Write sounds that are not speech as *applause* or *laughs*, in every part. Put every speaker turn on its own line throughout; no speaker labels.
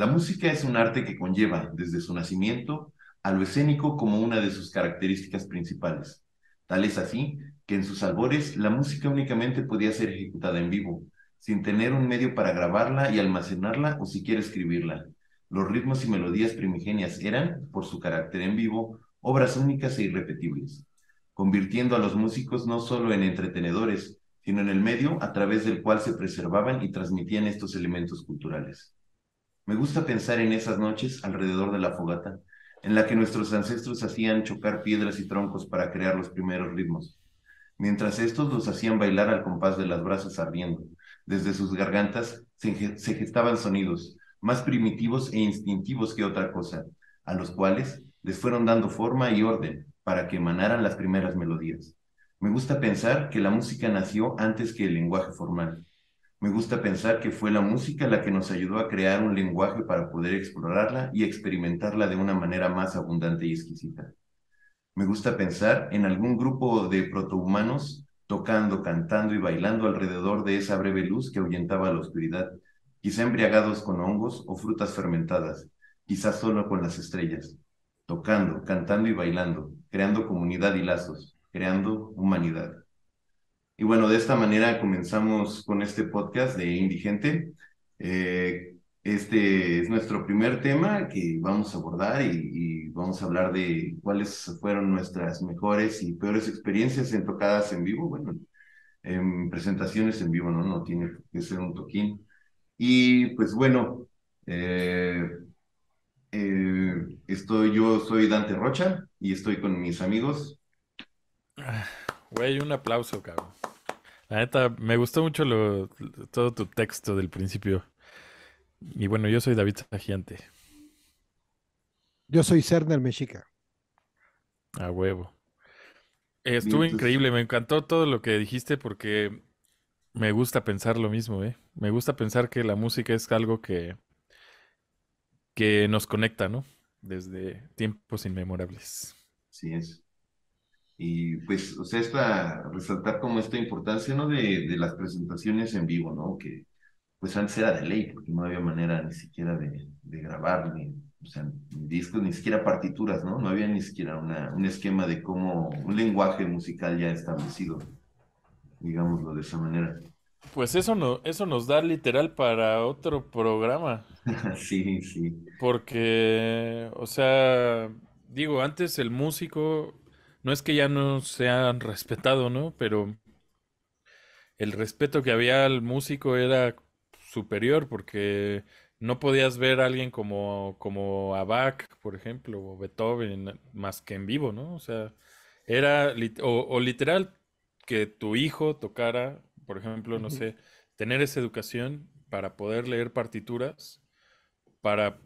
La música es un arte que conlleva, desde su nacimiento, a lo escénico como una de sus características principales. Tal es así que en sus albores la música únicamente podía ser ejecutada en vivo, sin tener un medio para grabarla y almacenarla o siquiera escribirla. Los ritmos y melodías primigenias eran, por su carácter en vivo, obras únicas e irrepetibles, convirtiendo a los músicos no solo en entretenedores, sino en el medio a través del cual se preservaban y transmitían estos elementos culturales. Me gusta pensar en esas noches alrededor de la fogata, en la que nuestros ancestros hacían chocar piedras y troncos para crear los primeros ritmos, mientras estos los hacían bailar al compás de las brasas ardiendo. Desde sus gargantas se, gestaban sonidos, más primitivos e instintivos que otra cosa, a los cuales les fueron dando forma y orden para que emanaran las primeras melodías. Me gusta pensar que la música nació antes que el lenguaje formal me gusta pensar que fue la música la que nos ayudó a crear un lenguaje para poder explorarla y experimentarla de una manera más abundante y exquisita. Me gusta pensar en algún grupo de protohumanos tocando, cantando y bailando alrededor de esa breve luz que ahuyentaba la oscuridad, quizá embriagados con hongos o frutas fermentadas, quizá solo con las estrellas, tocando, cantando y bailando, creando comunidad y lazos, creando humanidad. Y bueno, de esta manera comenzamos con este podcast de Indigente. Eh, este es nuestro primer tema que vamos a abordar y, vamos a hablar de cuáles fueron nuestras mejores y peores experiencias en tocadas en vivo, bueno, en presentaciones en vivo, ¿no? No tiene que ser un toquín. Y pues bueno, eh, eh, estoy, yo soy Dante Rocha y estoy con mis amigos. Ah, güey, un aplauso, cabrón.
La neta, me gustó mucho todo tu texto del principio. Y bueno, yo soy David Sagiante.
Yo soy Cerner Mexica.
A huevo. Estuvo pues. increíble, me encantó todo lo que dijiste porque me gusta pensar lo mismo, ¿eh? Me gusta pensar que la música es algo que, que nos conecta, ¿no? Desde tiempos inmemorables.
Así es. Y pues, o sea, esta resaltar como esta importancia, ¿no? De, las presentaciones en vivo, ¿no? Que pues antes era de ley, porque no había manera ni siquiera de, grabar, ni, o sea, discos, ni siquiera partituras, ¿no? No había ni siquiera una, un esquema de cómo, un lenguaje musical ya establecido, digámoslo de esa manera.
Pues eso, no, eso nos da literal para otro programa.
*laughs* sí, sí.
Porque, o sea, digo, antes el músico no es que ya no han respetado, ¿no? Pero el respeto que había al músico era superior porque no podías ver a alguien como, como a Bach, por ejemplo, o Beethoven, más que en vivo, ¿no? O sea, era, o, literal, que tu hijo tocara, por ejemplo, no sé, tener esa educación para poder leer partituras, para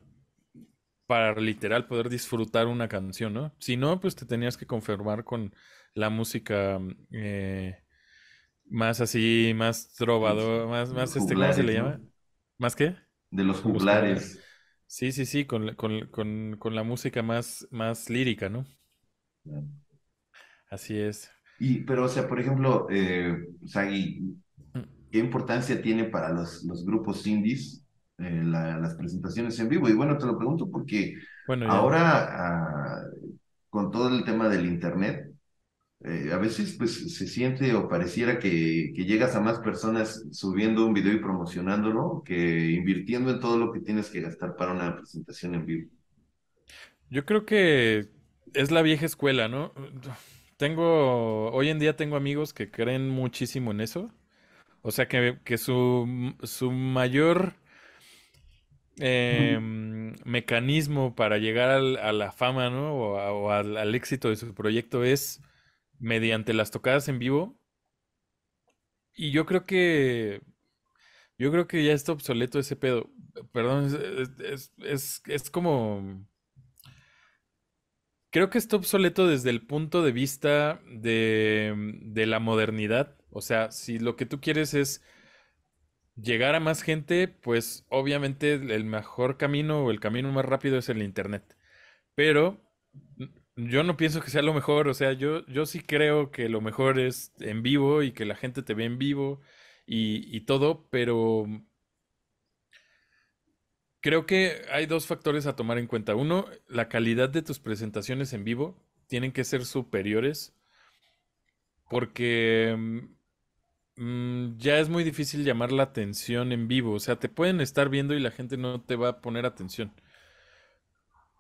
para literal poder disfrutar una canción, ¿no? Si no, pues te tenías que conformar con la música mm, eh, más así, más trovador, más, más este, ¿cómo se le llama? ¿Más qué?
De los juglares.
Sí, sí, sí, con, la música más, más lírica, ¿no? Así es.
Y, pero, o sea, por ejemplo, eh, Sagi, mm. ¿qué importancia tiene para los, los grupos indies eh, las presentaciones en vivo. Y bueno, te lo pregunto porque ahora ah, con todo el tema del Internet, eh, a veces pues se siente o pareciera que, llegas a más personas subiendo un video y promocionándolo que invirtiendo en todo lo que tienes que gastar para una presentación en vivo. Yo
creo que es la vieja escuela, ¿no? Tengo, hoy en día tengo amigos que creen muchísimo en eso. O sea que, su, su mayor eh, mecanismo para llegar a la fama, O, al, éxito de su proyecto es mediante las tocadas en vivo. Y yo creo que. Yo creo que ya está obsoleto ese pedo. Perdón, es, como. Creo que está obsoleto desde el punto de vista de la modernidad. O sea, si lo que tú quieres es llegar a más gente, pues obviamente el mejor camino o el camino más rápido es el Internet. Pero yo no pienso que sea lo mejor, o sea, yo, yo sí creo que lo mejor es en vivo y que la gente te ve en vivo y, y todo, pero creo que hay dos factores a tomar en cuenta. Uno, la calidad de tus presentaciones en vivo tienen que ser superiores porque mm, Mm, ya es muy difícil llamar la atención en vivo. O sea, te pueden estar viendo y la gente no te va a poner atención.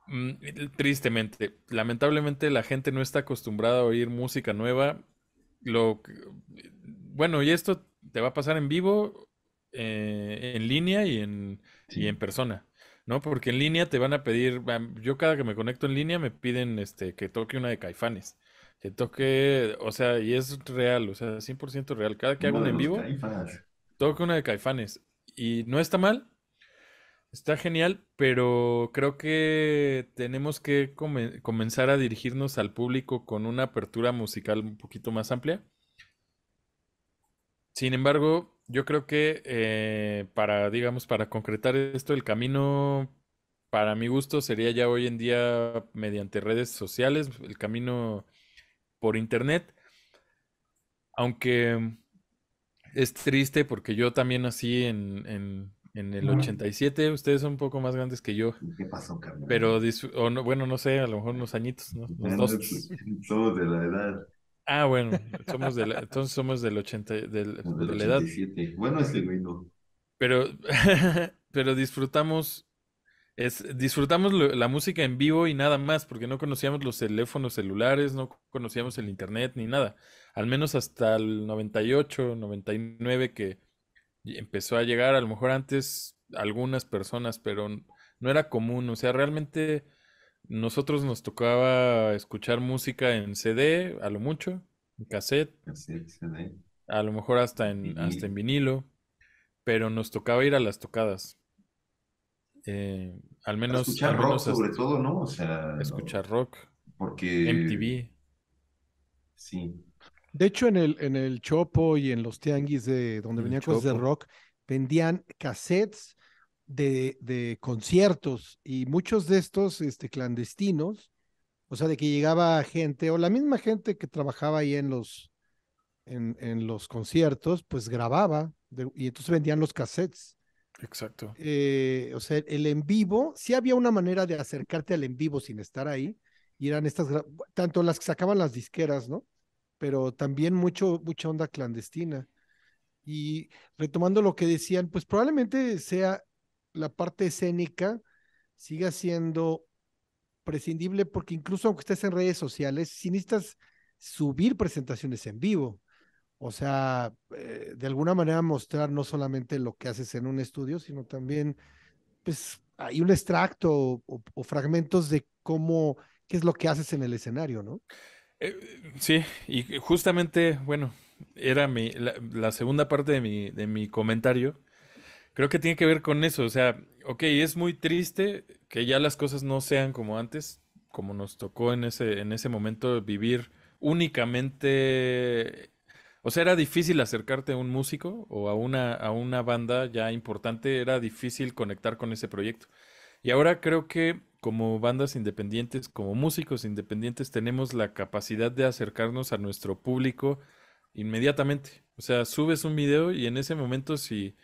Mm, tristemente, lamentablemente la gente no está acostumbrada a oír música nueva. Lo, bueno, y esto te va a pasar en vivo, eh, en línea y en, en persona. ¿no? Porque en línea te van a pedir, yo cada que me conecto en línea me piden este, que toque una de Caifanes toque toque, o sea, y es real, o sea, 100% real. Cada que hago un en vivo, toque una de caifanes. Y no está mal, está genial, pero creo que tenemos que comenzar a dirigirnos al público con una apertura musical un poquito más amplia. Sin embargo, yo creo que eh, para, digamos, para concretar esto, el camino para mi gusto sería ya hoy en día mediante redes sociales, el camino por internet. Aunque es triste porque yo también nací en, en, el 87, ustedes son un poco más grandes que yo. ¿Qué pasó, Carmen? Pero, bueno, no sé, a lo mejor unos añitos, ¿no? Ah, pues, *laughs* de la edad. Ah, bueno, somos de entonces somos del 80, 87. Bueno, es este Pero, *laughs* pero disfrutamos es, disfrutamos la música en vivo y nada más, porque no conocíamos los teléfonos celulares, no conocíamos el internet ni nada. Al menos hasta el 98, 99 que empezó a llegar, a lo mejor antes algunas personas, pero no era común. O sea, realmente nosotros nos tocaba escuchar música en CD, a lo mucho, en cassette, a lo mejor hasta en, hasta en vinilo, pero nos tocaba ir a las tocadas. Eh, al menos. Escuchar rock, sobre
todo, ¿no? O
sea.
Escuchar rock. Porque. MTV. Sí.
De hecho, en el, en el Chopo y en los tianguis de donde venían cosas de rock, vendían cassettes de, de, conciertos y muchos de estos este, clandestinos, o sea, de que llegaba gente o la misma gente que trabajaba ahí en los, en, los conciertos, pues grababa y entonces vendían los cassettes. Exacto. Eh, o sea, el en vivo, sí había una manera de acercarte al en vivo sin estar ahí, y eran estas, tanto las que sacaban las disqueras, ¿no? Pero también mucho, mucha onda clandestina. Y retomando lo que decían, pues probablemente sea la parte escénica siga siendo prescindible porque incluso aunque estés en redes sociales, ¿sin necesitas subir presentaciones en vivo, o sea, eh, de alguna manera mostrar no solamente lo que haces en un estudio, sino también, pues, hay un extracto o, fragmentos de cómo, qué es lo que haces en el escenario, ¿no?
Eh, sí, y justamente, bueno, era mi, la, segunda parte de mi, de mi comentario. Creo que tiene que ver con eso, o sea, ok, es muy triste que ya las cosas no sean como antes, como nos tocó en ese, en ese momento vivir únicamente o sea, ¿era difícil acercarte a un músico o a una, a una banda ya importante? Era difícil conectar con ese proyecto. Y ahora creo que como bandas independientes, como músicos independientes, tenemos la capacidad de acercarnos a nuestro público inmediatamente. O sea, subes un video y en ese momento si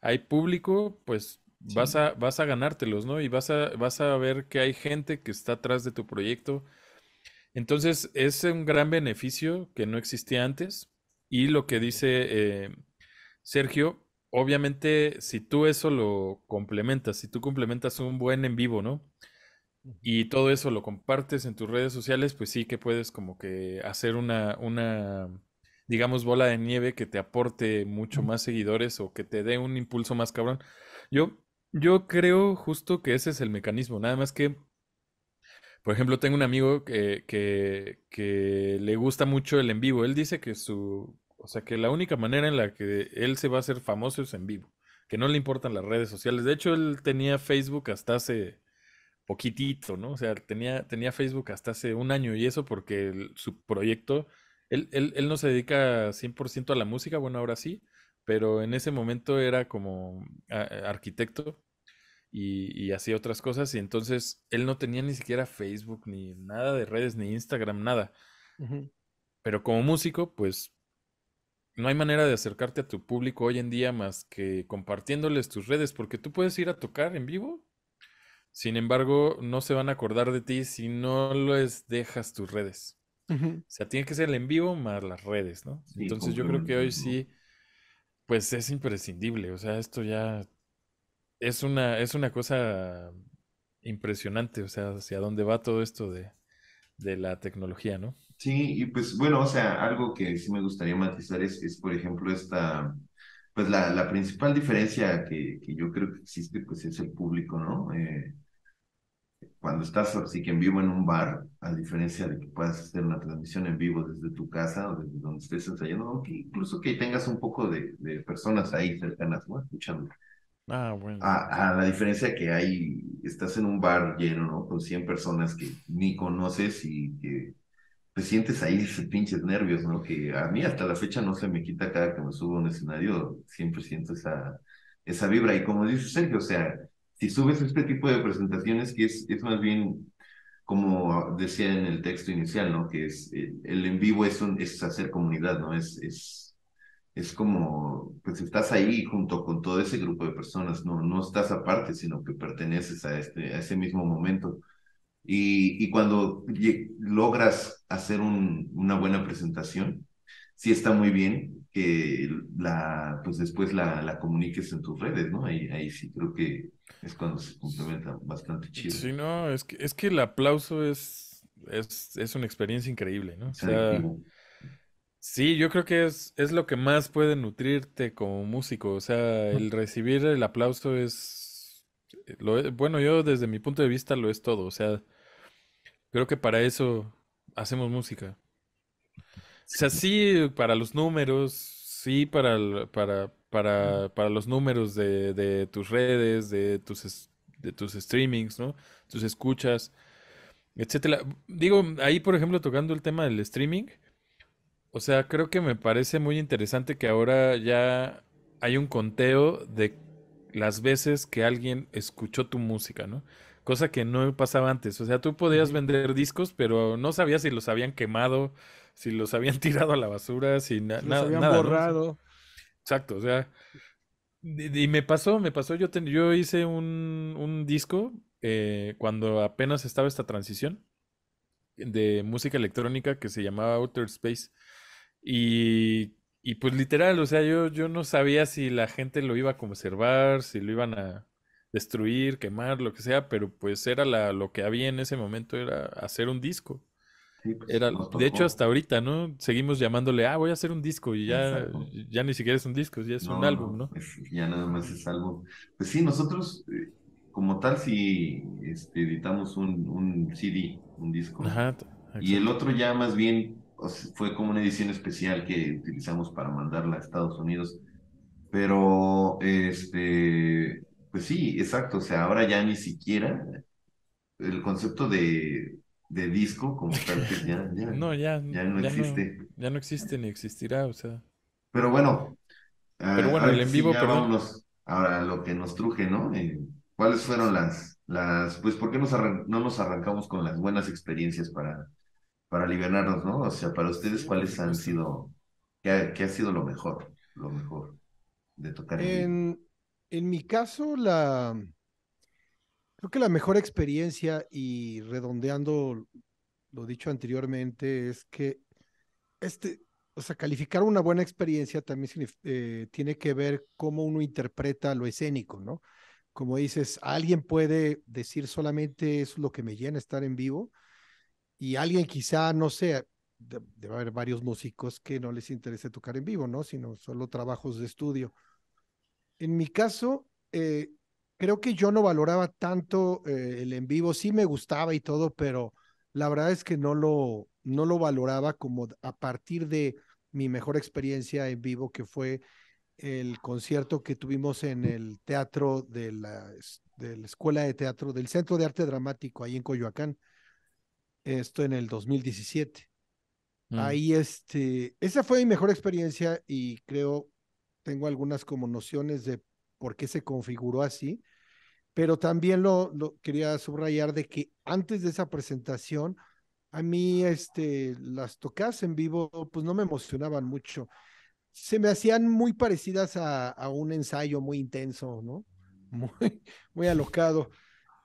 hay público, pues vas, a, vas a ganártelos, ¿no? Y vas vas a ver que hay gente que está atrás de tu proyecto. Entonces, es un gran beneficio que no existía antes. Y lo que dice eh, Sergio, obviamente si tú eso lo complementas, si tú complementas un buen en vivo, ¿no? Y todo eso lo compartes en tus redes sociales, pues sí que puedes como que hacer una, una digamos, bola de nieve que te aporte mucho más seguidores o que te dé un impulso más cabrón. Yo, yo creo justo que ese es el mecanismo, nada más que, por ejemplo, tengo un amigo que, que, que le gusta mucho el en vivo, él dice que su o sea que la única manera en la que él se va a hacer famoso es en vivo, que no le importan las redes sociales. De hecho, él tenía Facebook hasta hace poquitito, ¿no? O sea, tenía, tenía Facebook hasta hace un año y eso porque su proyecto, él, no se dedica 100% a la música, bueno, ahora sí, pero en ese momento era como arquitecto y, hacía otras cosas y entonces él no tenía ni siquiera Facebook, ni nada de redes, ni Instagram, nada. Pero como músico, pues no hay manera de acercarte a tu público hoy en día más que compartiéndoles tus redes, porque tú puedes ir a tocar en vivo. Sin embargo, no se van a acordar de ti si no les dejas tus redes. O sea, tiene que ser el en vivo más las redes, ¿no? Entonces yo creo que hoy sí, pues es imprescindible. O sea, esto ya es una, es una cosa impresionante. O sea, hacia dónde va todo esto de, de la tecnología, ¿no?
Sí, y pues bueno, o sea, algo que sí me gustaría matizar es, es por ejemplo, esta, pues la, la principal diferencia que, que yo creo que existe, pues es el público, ¿no? Eh, cuando estás así que en vivo en un bar, a diferencia de que puedas hacer una transmisión en vivo desde tu casa o desde donde estés ensayando, incluso que tengas un poco de, de personas ahí cercanas, ¿no? Escuchando. Ah, A, la diferencia que hay, estás en un bar lleno, ¿no? Con 100 personas que ni conoces y que te sientes ahí esos pinches nervios, ¿no? Que a mí hasta la fecha no se me quita cada que me subo a un escenario, siempre siento esa, esa vibra. Y como dice Sergio, o sea, si subes este tipo de presentaciones, que es, es más bien como decía en el texto inicial, ¿no? Que es el, en vivo es, un, es hacer comunidad, ¿no? Es, es es como, pues estás ahí junto con todo ese grupo de personas, no, no estás aparte, sino que perteneces a, este, a ese mismo momento. Y, y cuando logras hacer una buena presentación, sí está muy bien que la, pues después la, la comuniques en tus redes, ¿no? Ahí, ahí sí creo que es cuando se complementa bastante
chido. Sí, no, es que, es que el aplauso es, es, es una experiencia increíble, ¿no? sea, Sí, yo creo que es, es lo que más puede nutrirte como músico. O sea, el recibir el aplauso es, eh, e, bueno, yo desde mi punto de vista lo es todo. O sea, creo que para eso hacemos música. O sea, sí, para los números, sí, para, para, para, para los números de, de, tus redes, de tus, de tus streamings, ¿no? Tus escuchas, etcétera. Digo, ahí, por ejemplo, tocando el tema del streaming, o sea, creo que me parece muy interesante que ahora ya hay un conteo de las veces que alguien escuchó tu música, ¿no? Cosa que no pasaba antes. O sea, tú podías vender discos, pero no sabías si los habían quemado, si los habían *laughs* tirado a la basura, si, nada. los habían borrado. Exacto, o sea. Y me pasó, me pasó. Yo, yo hice un, disco eh, cuando apenas estaba esta transición de música electrónica que se llamaba Outer Space. Y, pues literal, o sea, yo, yo no sabía si la gente lo iba a conservar, si lo iban a destruir, quemar, lo que sea, pero pues era lo que había en ese momento, era hacer un disco. Pues, era, de hecho, hasta ahorita, ¿no? Seguimos llamándole, ah, voy a hacer un disco y ya, ya ni siquiera es un disco, ya es un álbum, ¿no?
ya nada más es algo Pues sí, nosotros, eh, como tal, si este, editamos un, un, CD, un disco. Ajá, y el otro ya más bien fue como una edición especial que utilizamos para mandarla a Estados Unidos. Pero, este, pues sí, exacto. O sea, ahora ya ni siquiera el concepto de, de disco como tal ya, *laughs* ya, no, ya, no existe.
ya no existe ni existirá, o sea.
Pero bueno. Pero eh, bueno, el en vivo, pero Ahora lo que nos truje, ¿no? Eh, ¿Cuáles fueron las, las, pues, por qué nos no nos arrancamos con las buenas experiencias para para liberarnos, ¿no? O sea, para ustedes, ¿cuáles han sido, qué ha, sido lo mejor,
lo mejor de tocar? En, en mi caso, la, creo que la mejor experiencia y redondeando lo dicho anteriormente es que este, o sea, calificar una buena experiencia también eh, tiene que ver cómo uno interpreta lo escénico, ¿no? Como dices, alguien puede decir solamente es lo que me llena estar en vivo, y alguien quizá, no sé, debe haber varios músicos que no les interese tocar en vivo, ¿no? Sino solo trabajos de estudio. En mi caso, eh, creo que yo no valoraba tanto eh, el en vivo, sí me gustaba y todo, pero la verdad es que no lo, no lo valoraba como a partir de mi mejor experiencia en vivo, que fue el concierto que tuvimos en el teatro de la, de la Escuela de Teatro del Centro de Arte Dramático, ahí en Coyoacán esto en el 2017. Mm. Ahí, este, esa fue mi mejor experiencia y creo, tengo algunas como nociones de por qué se configuró así, pero también lo, quería subrayar de que antes de esa presentación, a mí, este, las tocas en vivo, pues no me emocionaban mucho. Se me hacían muy parecidas a, a un ensayo muy intenso, ¿no? *laughs* Muy, muy alocado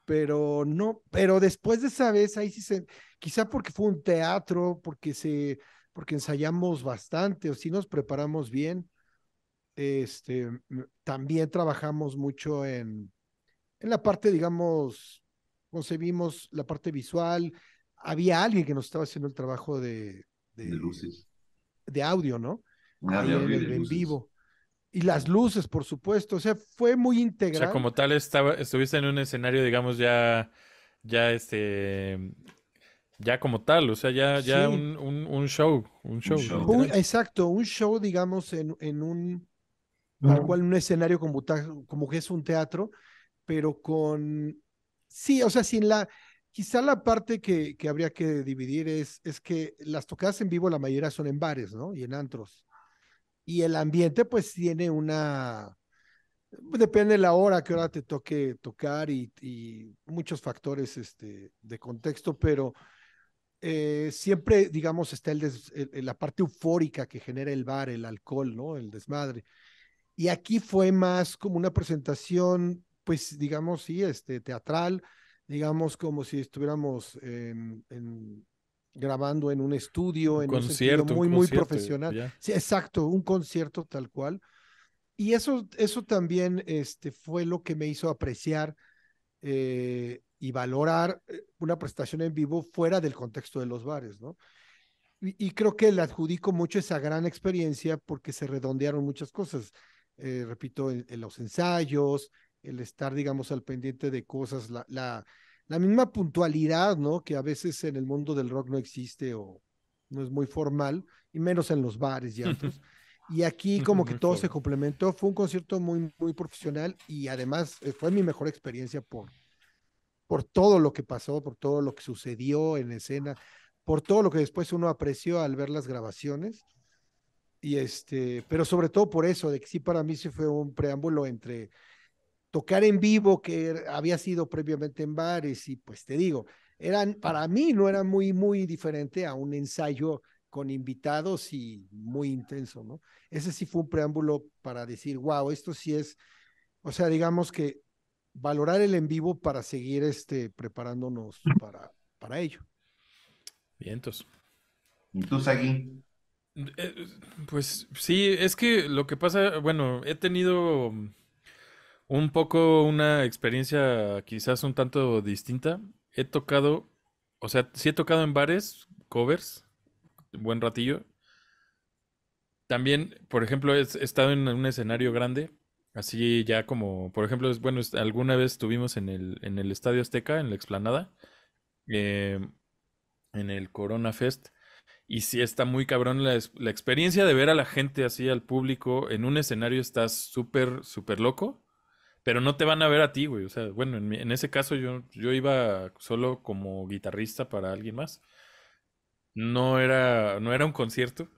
pero no, pero después de esa vez, ahí sí se, quizá porque fue un teatro, porque se, porque ensayamos bastante, o si nos preparamos bien, este, mm, también trabajamos mucho en, la parte, digamos, concebimos la parte visual, había alguien que nos estaba haciendo el trabajo de, audio, ¿no? en vivo y las luces, por supuesto. O sea, fue muy integral. O sea, como
tal, estaba, estuviste en un escenario, digamos, ya, ya este, ya como tal, o sea, ya, ya un, show, un show.
exacto, un show, digamos, en, en un, tal cual, un escenario como, como que es un teatro, pero con, sí, o sea, sin la, quizá la parte que, que habría que dividir es, es que las tocadas en vivo la mayoría son en bares, ¿no? Y en antros y el ambiente pues tiene una, depende de la hora, qué hora te toque tocar y, muchos factores este, de contexto, pero eh, siempre, digamos, está el la parte eufórica que genera el bar, el alcohol, ¿no? El desmadre. Y aquí fue más como una presentación, pues, digamos, sí, este, teatral, digamos, como si estuviéramos en grabando en un estudio, en concierto, un muy, muy profesional. Sí, exacto, un concierto tal cual. Y eso, eso también este, fue lo que me hizo apreciar eh, y valorar eh, una prestación en vivo fuera del contexto de los bares, ¿no? Y, creo que le adjudico mucho esa gran experiencia porque se redondearon muchas cosas. Eh, repito, en los ensayos, el estar, digamos, al pendiente de cosas, la, la, la misma puntualidad, ¿no? Que a veces en el mundo del rock no existe o no es muy formal, y menos en los bares y otros. Y aquí como que todo se complementó, fue un concierto muy, muy profesional y además eh, fue mi mejor experiencia por, por todo lo que pasó, por todo lo que sucedió en escena, por todo lo que después uno apreció al ver las grabaciones. Y este, pero sobre todo por eso, de que sí para mí sí fue un preámbulo entre tocar en vivo que er, había sido previamente en bares y pues te digo, eran para mí no era muy muy diferente a un ensayo con invitados y muy intenso, ¿no? Ese sí fue un preámbulo para decir, wow, esto sí es, o sea, digamos que valorar el en vivo para seguir este, preparándonos para, para ello.
Bien, entonces. ¿Y tú, eh, pues sí, es que lo que pasa, bueno, he tenido un poco una experiencia quizás un tanto distinta. He tocado, o sea, sí he tocado en bares, covers, buen ratillo. También, por ejemplo, he estado en un escenario grande, así ya como, por ejemplo, bueno, alguna vez estuvimos en el, en el Estadio Azteca, en la explanada, eh, en el Corona Fest. Y sí está muy cabrón la, la experiencia de ver a la gente así, al público, en un escenario está súper, súper loco pero no te van a ver a ti, güey. O sea, bueno, en, ese caso yo, yo iba solo como guitarrista para alguien más. No era, no era un concierto.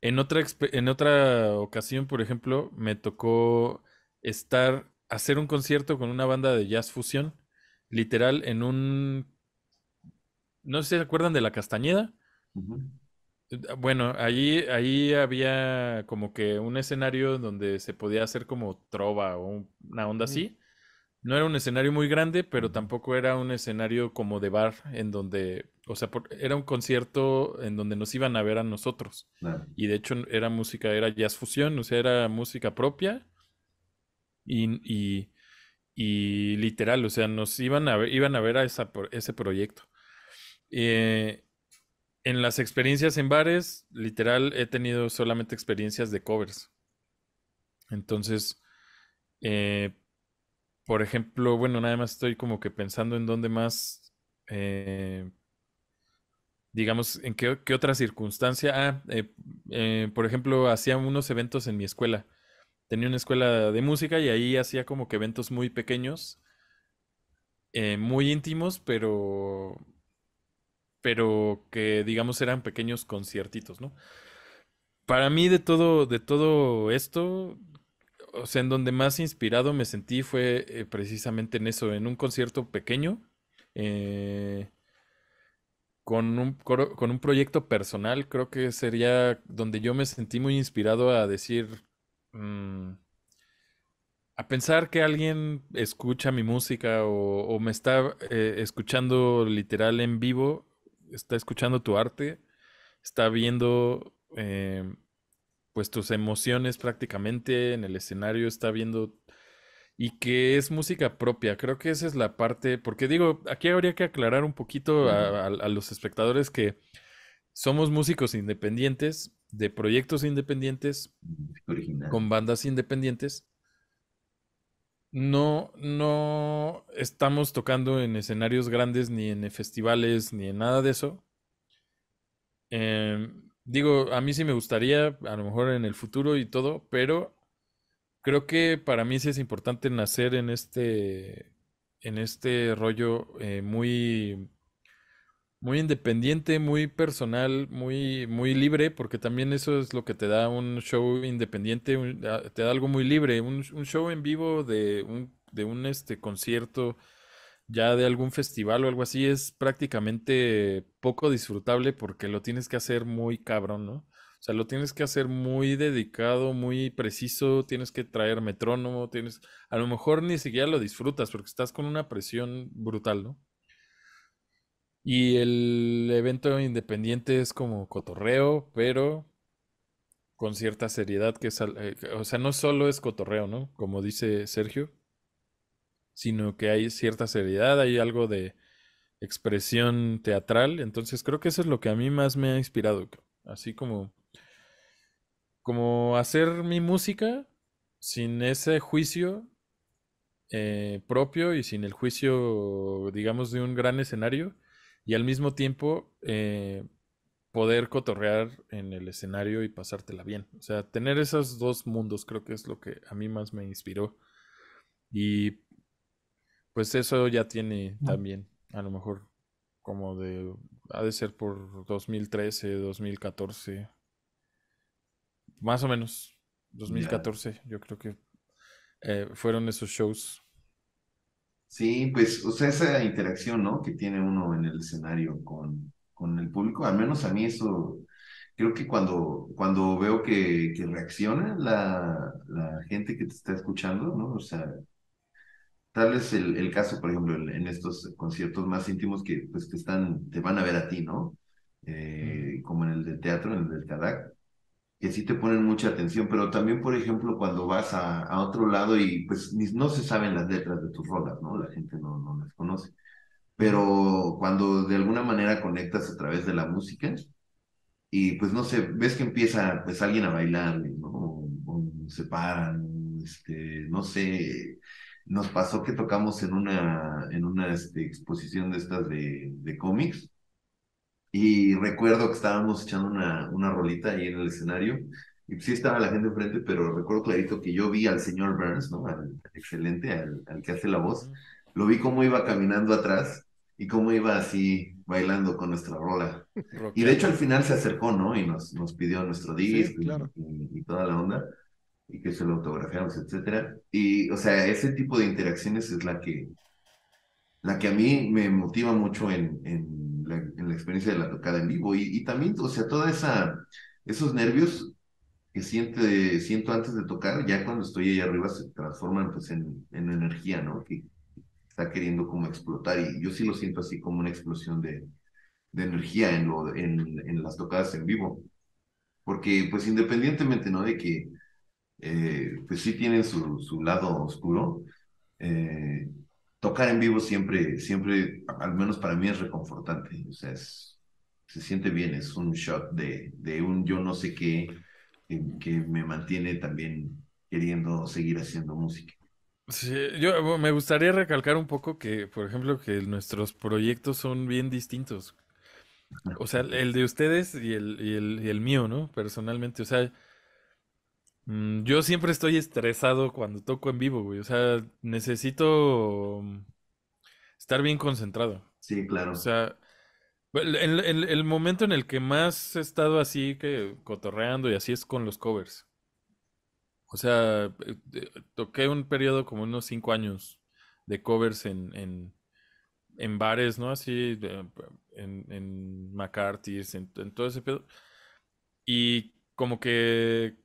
En otra, en otra ocasión, por ejemplo, me tocó estar, hacer un concierto con una banda de jazz fusión, literal, en un... No sé si se acuerdan de La Castañeda. Eh, bueno, ahí, ahí había como que un escenario donde se podía hacer como trova o una onda así. No era un escenario muy grande, pero tampoco era un escenario como de bar en donde, o sea, era un concierto en donde nos iban a ver a nosotros. Y de hecho era música, era jazz fusión, o sea, era música propia y, y, literal, o sea, nos iban a ver, iban a ver a ese proyecto. Eh, en las experiencias en bares, literal, he tenido solamente experiencias de covers. Entonces, eh, por ejemplo, bueno, nada más estoy como que pensando en dónde más, eh, digamos, en qué, otra circunstancia. Ah, eh, por ejemplo, hacía unos eventos en mi escuela. Tenía una escuela de música y ahí hacía como que eventos muy pequeños, muy íntimos, pero pero que digamos eran pequeños conciertitos, ¿no? Para mí de todo, de todo esto, o sea, en donde más inspirado me sentí fue eh, precisamente en eso, en un concierto pequeño, eh, con, un, proyecto personal, creo que sería donde yo me sentí muy inspirado a decir, mm, a pensar que alguien escucha mi música o, me está eh, escuchando literal en vivo está escuchando tu arte, está viendo eh, pues tus emociones prácticamente en el escenario, está viendo y que es música propia. Creo que esa es la parte, porque digo, aquí habría que aclarar un poquito a, los espectadores que somos músicos independientes, de proyectos independientes, con bandas independientes, no, no estamos tocando en escenarios grandes, ni en festivales, ni en nada de eso. Em, digo, a mí sí me gustaría, a lo mejor en el futuro y todo, pero creo que para mí sí es importante nacer en este, en este rollo eh, muy muy independiente, muy personal, muy, muy libre, porque también eso es lo que te da un show independiente, ah, te da algo muy libre, un, show en vivo de un, de un este, concierto ya de algún festival o algo así es prácticamente poco disfrutable porque lo tienes que hacer muy cabrón, ¿no? O sea, lo tienes que hacer muy dedicado, muy preciso, tienes que traer metrónomo, tienes, a lo mejor ni siquiera lo disfrutas porque estás con una presión brutal, ¿no? Y el evento independiente es como cotorreo, pero con cierta seriedad que es, eh, o sea, no solo es cotorreo, ¿no? Como dice Sergio, sino que hay cierta seriedad, hay algo de expresión teatral, entonces creo que eso es lo que a mí más me ha inspirado, así como como hacer mi música sin ese juicio eh, propio y sin el juicio, digamos, de un gran escenario, y al mismo tiempo eh, poder cotorrear en el escenario y pasártela bien. O sea, tener esos dos mundos creo que es lo que a mí más me inspiró. Y pues eso ya tiene también, a lo mejor como de, ha de ser por 2013, 2014, más o menos, 2014, yo creo que eh, fueron esos shows
Sí, pues, o sea, esa interacción, ¿no? Que tiene uno en el escenario con, con el público, al menos a mí eso, creo que cuando, cuando veo que, que reacciona la, la gente que te está escuchando, ¿no? O sea, tal es el, caso, por ejemplo, en, estos conciertos más íntimos que pues que están, te van a ver a ti, ¿no? Eh, como en el del teatro, en el del Kadak que sí te ponen mucha atención, pero también, por ejemplo, cuando vas a, a otro lado y pues no se saben las letras de tus rolas, ¿no? La gente no, no las conoce. Pero cuando de alguna manera conectas a través de la música y pues no sé, ves que empieza pues alguien a bailar, ¿no? se paran, este, no sé, nos pasó que tocamos en una, en una este, exposición de estas de, de cómics y recuerdo que estábamos echando una, una rolita ahí en el escenario. Y pues sí estaba la gente enfrente, pero recuerdo clarito que yo vi al señor Burns, ¿no? Al, excelente, al, al, que hace la voz. Lo vi cómo iba caminando atrás y cómo iba así bailando con nuestra rola. y de hecho al final se acercó, ¿no? Y nos, nos pidió nuestro disco y, toda la onda y que se lo autografiamos, etcétera. Y, o sea, ese tipo de interacciones es la que, la que a mí me motiva mucho en, en la, en la experiencia de la tocada en vivo. Y, y también, o sea, toda esa, esos nervios que siente, siento antes de tocar, ya cuando estoy ahí arriba se transforman pues en, en energía, ¿no? Que está queriendo como explotar y yo sí lo siento así como una explosión de, de energía en, lo, en, en, las tocadas en vivo. Porque pues independientemente, ¿no? De que eh, pues sí tienen su, su lado oscuro, eh, tocar en vivo siempre, siempre, al menos para mí es reconfortante. O sea, se siente bien, es un shot de, de un yo no sé qué eh, que, me mantiene también queriendo seguir haciendo música.
Sí, yo me gustaría recalcar un poco que, por ejemplo, que nuestros proyectos son bien distintos. O sea, el de ustedes y el, y el mío, ¿no? Personalmente, o sea, Mm, yo siempre estoy estresado cuando toco en vivo, güey. O sea, necesito mm, estar bien concentrado. Sí, claro. O sea, el, momento en el que más he estado así, que cotorreando y así es con los covers. O sea, eh, eh, toqué un periodo como unos cinco años de covers en, bares, ¿no? Así, en, en McCarthy's, en, en todo ese pedo. Y como que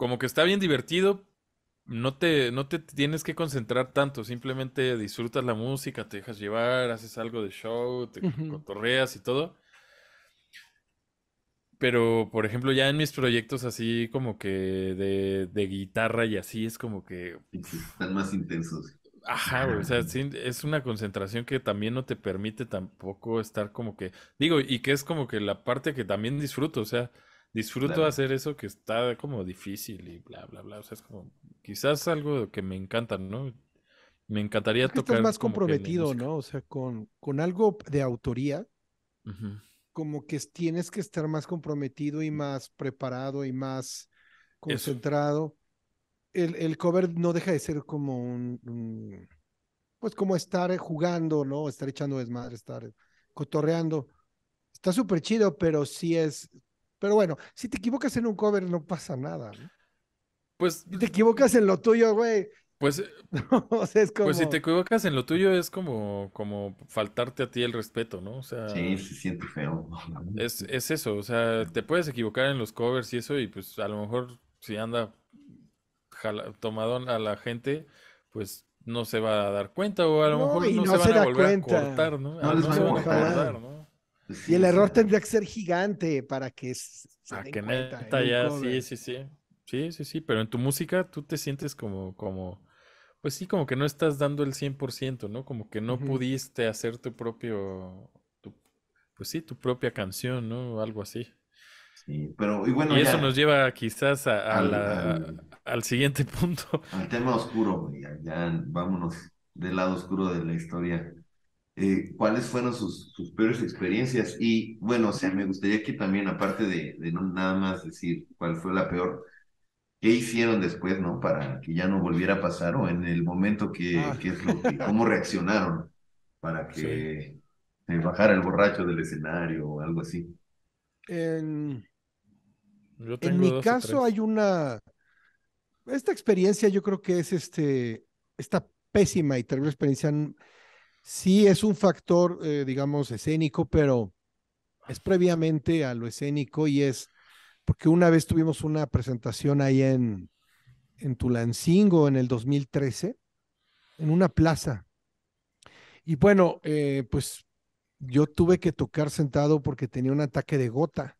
como que está bien divertido. No te, no te tienes que concentrar tanto, simplemente disfrutas la música, te dejas llevar, haces algo de show, te y todo. Pero, por ejemplo, ya en mis proyectos así como que de, guitarra y así es como que... Están más intensos. Ajá, o sea, es una concentración que también no te permite tampoco estar como que, digo, y que es como que la parte que también disfruto, o sea, disfruto hacer eso que está como difícil y bla, bla, bla. O sea, es como quizás algo que me encanta, ¿no? Me encantaría tocar. más comprometido,
¿no? O sea, con, con algo de autoría, como que tienes que estar más comprometido y mm. más preparado y más concentrado. El, el, cover no deja de ser como un, un, Pues como estar jugando, ¿no? Estar echando desmadre, estar cotorreando. Está súper chido, pero sí es pero bueno, si te equivocas en un cover, no pasa nada. ¿no? Pues. te equivocas en lo tuyo, güey. Pues, eh, *laughs* o sea, es como... pues si te
equivocas en lo tuyo es como, como faltarte a ti el respeto, ¿no? O sea, sí, se siente feo. *laughs* Es, eso, o sea, te puedes equivocar en los covers y eso y pues a lo mejor si anda tomadón tomado a la gente, pues no se va a dar cuenta o a lo mejor no, se van a volver a cortar, ¿no? No, se van a cortar,
¿no? Pues y el error tendría que ser gigante para que se den que cuenta, ¿eh? ya, sí,
sí, sí. Sí, sí, sí, pero en tu música tú te sientes como, como, pues sí, como que no estás dando el 100%, ¿no? Como que no pudiste hacer tu propio, pues sí, tu propia canción, ¿no? Algo así. Sí, pero y bueno. eso nos lleva quizás a, al, la,
al, siguiente *laughs* punto. Al tema oscuro, ya, ya vámonos del lado oscuro de la historia eh, cuáles fueron sus, peores experiencias. Y bueno, o sea, me gustaría que también, aparte de, no nada más decir cuál fue la peor, ¿qué hicieron después, no? Para que ya no volviera a pasar o en el momento que, ah. es cómo reaccionaron para *laughs* que bajara el borracho del escenario o algo así.
En,
mi caso hay
una, esta experiencia yo creo que es este, esta pésima y terrible experiencia sí es un factor, eh, digamos, escénico, pero es previamente a lo escénico y es porque una vez tuvimos una presentación ahí en, en Tulancingo en el 2013, en una plaza. Y bueno, eh, pues yo tuve que tocar sentado porque tenía un ataque de gota.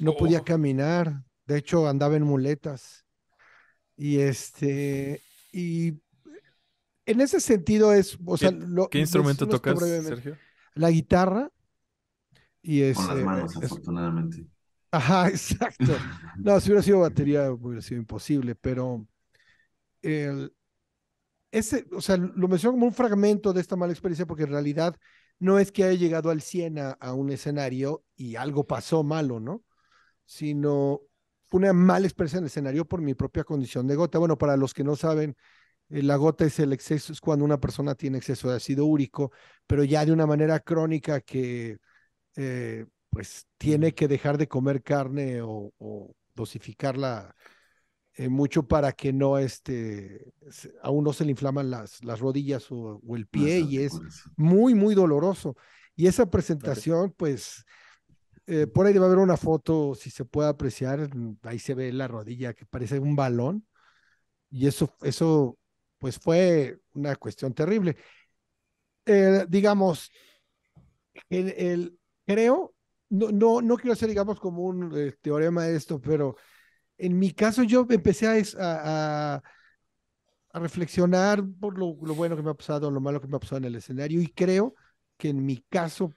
No podía oh. caminar, de hecho andaba en muletas. Y este, y en ese sentido es, o sea, ¿Qué, instrumento tocas, Sergio? La guitarra y es... Con las manos,
afortunadamente.
Ajá, *laughs* exacto. No, si hubiera sido batería hubiera sido imposible, pero ese, o sea, lo menciono como un fragmento de esta mala experiencia porque en realidad no es que haya llegado al siena a, un escenario y algo pasó malo, ¿no? Sino una mala experiencia en el escenario por mi propia condición de gota. Bueno, para los que no saben, eh, la gota es el exceso, es cuando una persona tiene exceso de ácido úrico, pero ya de una manera crónica que eh, pues tiene que dejar de comer carne o, dosificarla eh, mucho para que no este, aún no se le inflaman las, las rodillas o, el pie y es muy, muy doloroso. Y esa presentación, pues, por ahí va a haber una foto, si se puede apreciar, ahí se ve la rodilla que parece un balón. Y eso, eso pues fue una cuestión terrible. Eh, digamos, el, el, creo, no, no, quiero hacer, digamos, como un eh, teorema de esto, pero en mi caso yo empecé a, a, reflexionar por lo, bueno que me ha pasado, lo malo que me ha pasado en el escenario y creo que en mi caso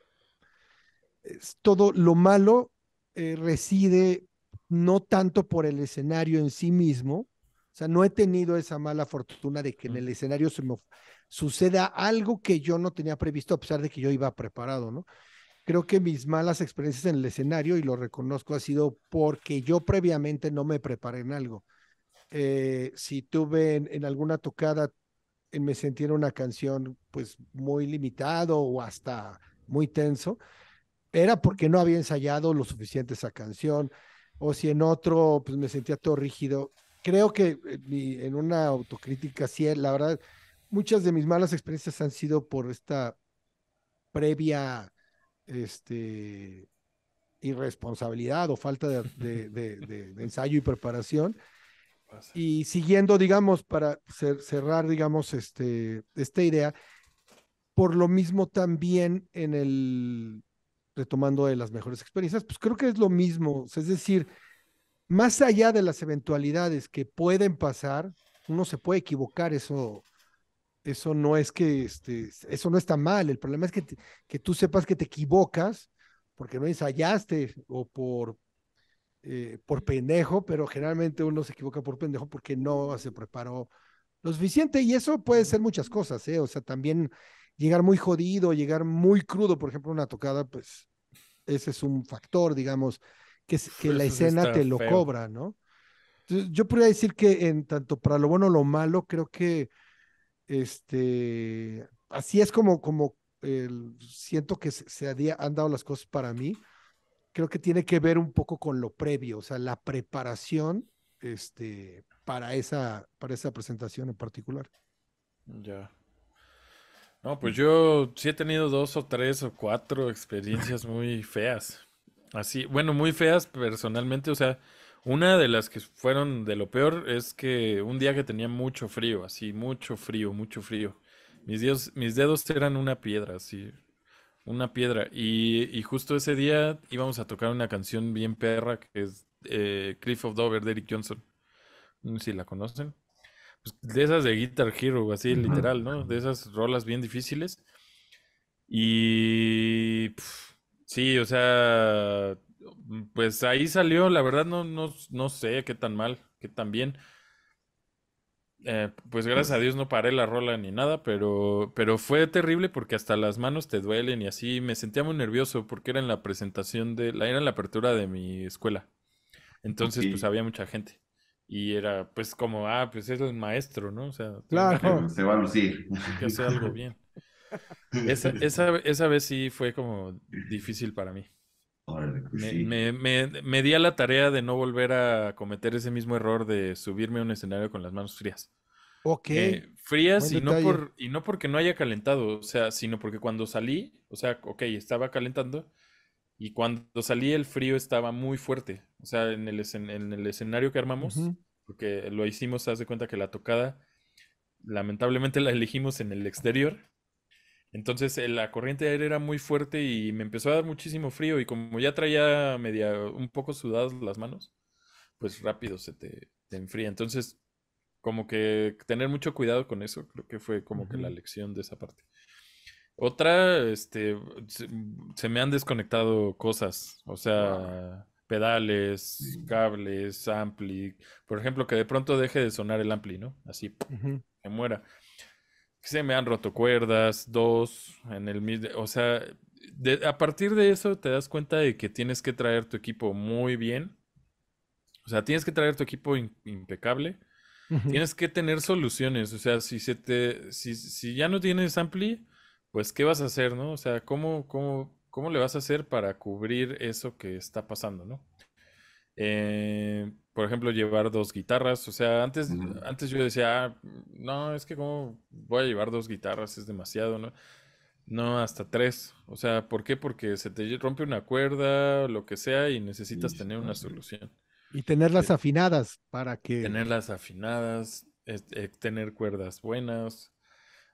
es todo lo malo eh, reside no tanto por el escenario en sí mismo, o sea, no he tenido esa mala fortuna de que en mm. el escenario se me suceda algo que yo no tenía previsto, a pesar de que yo iba preparado, ¿no? Creo que mis malas experiencias en el escenario, y lo reconozco, ha sido porque yo previamente no me preparé en algo. Eh, si tuve en, alguna tocada, en eh, me sentí en una canción pues muy limitado o hasta muy tenso, era porque no había ensayado lo suficiente esa canción, o si en otro pues me sentía todo rígido creo que eh, en una autocrítica, sí, eh, la verdad, muchas de mis malas experiencias han sido por esta previa este, irresponsabilidad o falta de, *laughs* ensayo y preparación. Y siguiendo, digamos, para cerrar, digamos, este, esta idea, por lo mismo también en el, retomando de las mejores experiencias, pues creo que es lo mismo, es decir, más allá de las eventualidades que pueden pasar, uno se puede equivocar, eso, eso no es que, este, eso no está mal, el problema es que, que tú sepas que te equivocas porque no ensayaste o por, eh, por pendejo, pero generalmente uno se equivoca por pendejo porque no se preparó lo suficiente y eso puede ser muchas cosas, ¿eh? o sea, también llegar muy jodido, llegar muy crudo, por ejemplo, una tocada, pues ese es un factor, digamos, que, la escena te lo cobra, ¿no? yo podría decir que en tanto para lo bueno o lo malo, creo que este, así es como, como siento que se, han dado las cosas para mí. Creo que tiene que ver un poco con lo previo, o sea, la preparación este, para, esa, para esa presentación en particular. Ya. No, pues
yo sí he tenido dos o tres o cuatro experiencias muy feas. Así, bueno, muy feas personalmente, o sea, una de las que fueron de lo peor es que un día que tenía mucho frío, así, mucho frío, mucho frío. Mis dedos, mis dedos eran una piedra, así, una piedra. Y, justo ese día íbamos a tocar una canción bien perra que es eh, Cliff of Dover de Eric Johnson. si la conocen. Pues, de esas de Guitar Hero, así literal, ¿no? De esas rolas bien difíciles. Y. Sí, o sea, mm, pues ahí salió, la verdad no, no, sé qué tan mal, qué tan bien. Eh, pues gracias a Dios no paré la rola ni nada, pero, pero fue terrible porque hasta las manos te duelen y así me sentía muy nervioso porque era en la presentación de, era en la apertura de mi escuela. Entonces, pues había mucha gente. Y era pues como, ah, pues es el maestro, ¿no? O sea, claro. se va a lucir.
Que sea algo bien.
*laughs* Esa, esa, vez sí fue como difícil para mí. Pues me, me, di a la tarea de no volver a cometer ese mismo error de subirme a un escenario con las manos frías. Eh, frías y no, por, y no porque no haya calentado, o sea, sino porque cuando salí, o sea, ok, estaba calentando y cuando salí el frío estaba muy fuerte. O sea, en el, escenario que armamos, porque lo hicimos, haz de cuenta que la tocada, lamentablemente la elegimos en el exterior entonces eh, la corriente de aire era muy fuerte y me empezó a dar muchísimo frío y como ya traía media un poco sudadas las manos, pues rápido se te, enfría. Entonces, como que tener mucho cuidado con eso, creo que fue como que la lección de esa parte. Otra, este, se, me han desconectado cosas, o sea, pedales, cables, ampli. Por ejemplo, que de pronto deje de sonar el ampli, ¿no? Así, se muera se me han roto cuerdas, dos, en el mismo, o sea, a partir de eso te das cuenta de que tienes que traer tu equipo muy bien. O sea, tienes que traer tu equipo impecable. Tienes que tener soluciones. O sea, si se te, si, ya no tienes ampli, pues ¿qué vas a hacer, no? O sea, ¿cómo, cómo, cómo le vas a hacer para cubrir eso que está pasando, no? Eh, por ejemplo, llevar dos guitarras. O sea, antes, antes yo decía, ah, no, es que como voy a llevar dos guitarras, es demasiado, ¿no? No, hasta tres. O sea, ¿por qué? Porque se te rompe una cuerda, lo que sea, y necesitas tener una solución.
Y tenerlas afinadas para
que... Tenerlas afinadas, eh, tener cuerdas buenas.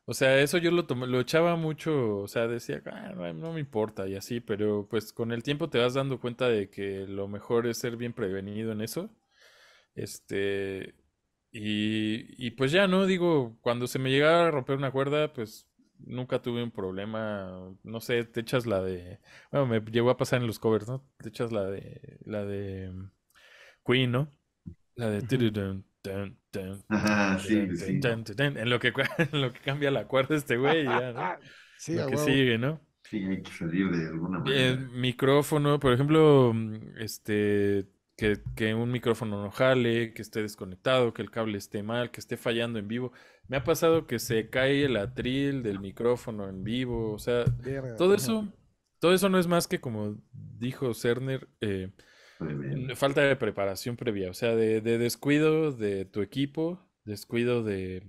O sea, eso yo lo lo echaba mucho, o sea, decía, ah, no, me importa y así, pero pues con el tiempo te vas dando cuenta de que lo mejor es ser bien prevenido en eso este, y, y pues ya, ¿no? Digo, cuando se me llegaba a romper una cuerda, pues nunca tuve un problema. No sé, te echas la de. Bueno, me llegó a pasar en los covers, ¿no? Te echas la de. La de mm, Queen, ¿no? La de. En lo que, *laughs* en lo que cambia la cuerda este güey, ya, ¿no? *laughs* Sí, lo que sigue,
¿no? Sí, hay que salir de alguna manera.
micrófono, por ejemplo, mm, este que, que, un micrófono no jale, que esté desconectado, que el cable esté mal, que esté fallando en vivo. Me ha pasado que se cae el atril del micrófono en vivo, o sea, todo eso, todo eso no es más que como dijo Cerner, eh, falta de preparación previa, o sea, de, de descuido de tu equipo, descuido de,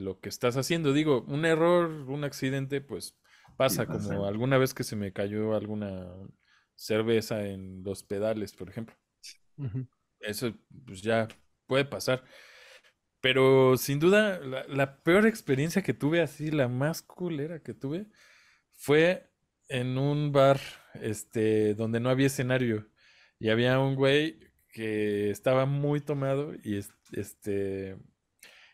lo que estás haciendo. Digo, un error, un accidente, pues pasa. como alguna vez que se me cayó alguna cerveza en los pedales, por ejemplo. Eso pues ya puede pasar. Pero sin duda, la, peor experiencia que tuve así, la más culera que tuve, fue en un bar este, donde no había escenario. Y había un güey que estaba muy tomado y este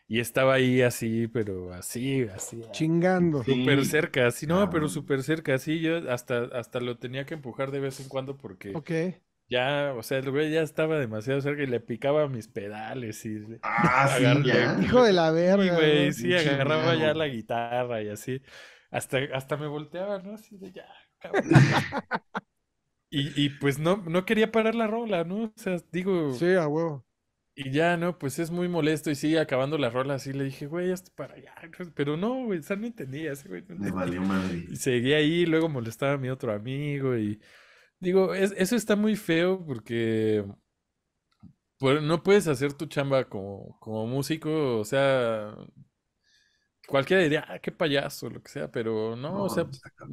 y estaba ahí así, pero así,
así. Ah, Chingando. Súper cerca,
así, no, pero súper cerca, así. Yo hasta, hasta lo tenía que empujar de vez en cuando porque. Ok. Ya, o sea, el güey ya estaba demasiado cerca y le picaba mis pedales y... Ah, sí, ya. Hijo de la verga. Sí, güey, sí, agarraba ya la guitarra y así. Hasta, hasta me volteaba, ¿no? Así de ya, cabrón. *laughs* y, y pues no, no quería parar la rola, ¿no? O sea, digo... Sí, a huevo. Y ya, ¿no? Pues es muy molesto. Y sigue acabando la rola así le dije, güey, ya estoy para allá. Pero no, güey, esa no entendía. Me valió madre. Y seguí ahí, luego molestaba a mi otro amigo. Y digo, eso está muy feo porque pues, no puedes hacer tu chamba como, músico. O sea, cualquiera diría, ah, qué payaso, lo que sea. Pero no, o sea,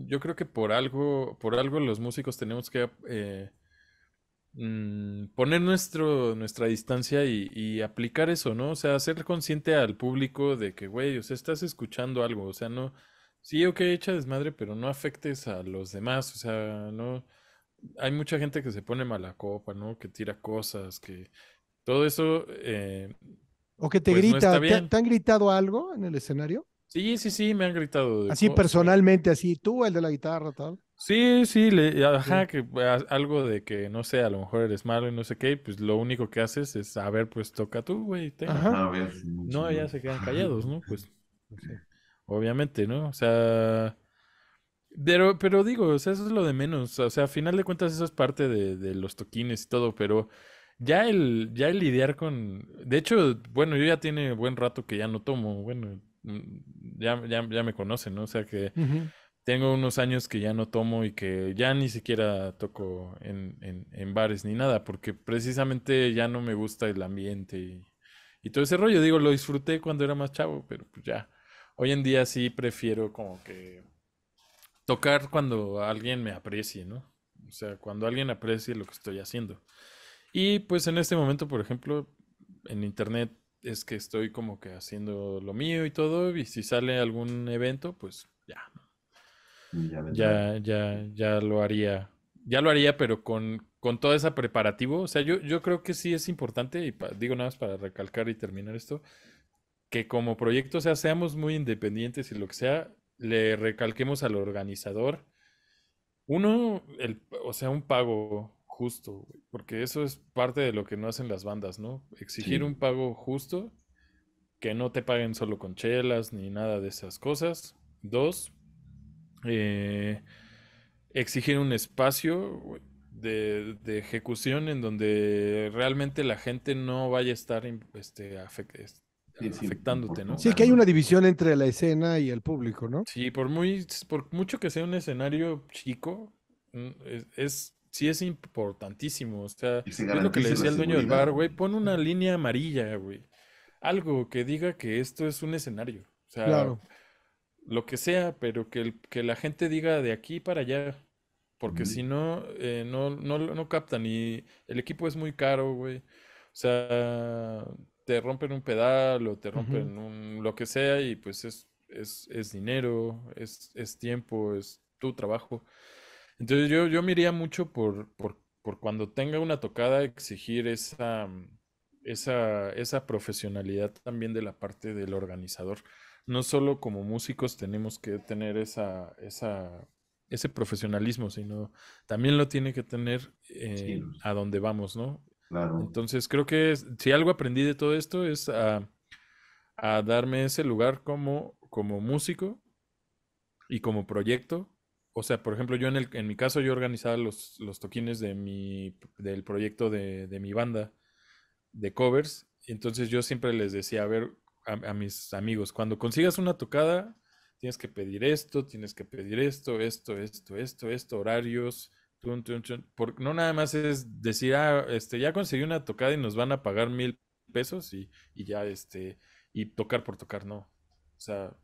yo creo que por algo, por algo los músicos tenemos que. Eh, Mm, poner nuestro, nuestra distancia y, aplicar eso, ¿no? O sea, ser consciente al público de que, güey, o sea, estás escuchando algo, o sea, no, sí, ok, echa desmadre, pero no afectes a los demás, o sea, no, hay mucha gente que se pone mala copa, ¿no? Que tira cosas, que todo eso... Eh, o que te pues grita,
¿te han gritado algo en el escenario?
Sí, sí, sí, me han gritado. Así
personalmente, así, tú, el de la guitarra, tal.
Sí, sí, le, ajá, que algo de que, no sé, a lo mejor eres malo y no sé qué, pues lo único que haces es, a ver, pues toca tú, güey. A no, ya se quedan callados, ¿no? Pues, *laughs* obviamente, ¿no? O sea, pero, pero digo, o sea, eso es lo de menos, o sea, a final de cuentas eso es parte de, los toquines y todo, pero ya el, ya el lidiar con, de hecho, bueno, yo ya tiene buen rato que ya no tomo, bueno, Mm, ya, ya, me conocen, ¿no? O sea que tengo unos años que ya no tomo y que ya ni siquiera toco en, bares ni nada, porque precisamente ya no me gusta el ambiente y, y, todo ese rollo. Digo, lo disfruté cuando era más chavo, pero pues ya. Hoy en día sí prefiero como que tocar cuando alguien me aprecie, ¿no? O sea, cuando alguien aprecie lo que estoy haciendo. Y pues en este momento, por ejemplo, en internet es que estoy como que haciendo lo mío y todo, y si sale algún evento, pues ya. Ya, ya, ya, lo haría. Ya lo haría, pero con, con todo ese preparativo. O sea, yo, yo creo que sí es importante, y digo nada más para recalcar y terminar esto, que como proyecto, o sea, seamos muy independientes y lo que sea, le recalquemos al organizador, uno, el, o sea, un pago justo, porque eso es parte de lo que no hacen las bandas, ¿no? Exigir un pago justo, que no te paguen solo con chelas ni nada de esas cosas. Dos, eh, exigir un espacio de, ejecución en donde realmente la gente no vaya a estar este, afectándote, ¿no? Sí, que hay una
división entre la escena y el público, ¿no?
Sí, por, muy, por mucho que sea un escenario chico, mm, es sí es importantísimo. O sea, es lo que le decía al dueño del bar, güey. Pon una línea amarilla, güey. Algo que diga que esto es un escenario. O sea, lo que sea, pero que, que la gente diga de aquí para allá. Porque si no, eh, no, no, no captan. Y el equipo es muy caro, güey. O sea, te rompen un pedal o te rompen lo que sea y pues es, es, dinero, es, es tiempo, es tu trabajo. Entonces yo, yo me iría mucho por, cuando tenga una tocada exigir esa, esa, esa profesionalidad también de la parte del organizador. No solo como músicos tenemos que tener esa, esa ese profesionalismo, sino también lo tiene que tener eh, a donde vamos, ¿no?
Entonces
creo que si algo aprendí de todo esto es a, darme ese lugar como músico y como proyecto o sea, por ejemplo, yo en, el, en mi caso yo organizaba los, los toquines de mi, del proyecto de, mi banda de covers. entonces yo siempre les decía, a ver, a, mis amigos, cuando consigas una tocada, tienes que pedir esto, tienes que pedir esto, esto, esto, esto, esto, horarios. Tun, tun, tun. Porque no nada más es decir, ah, este, ya conseguí una tocada y nos van a pagar mil pesos y, y ya, este, y tocar por tocar, no. O sea,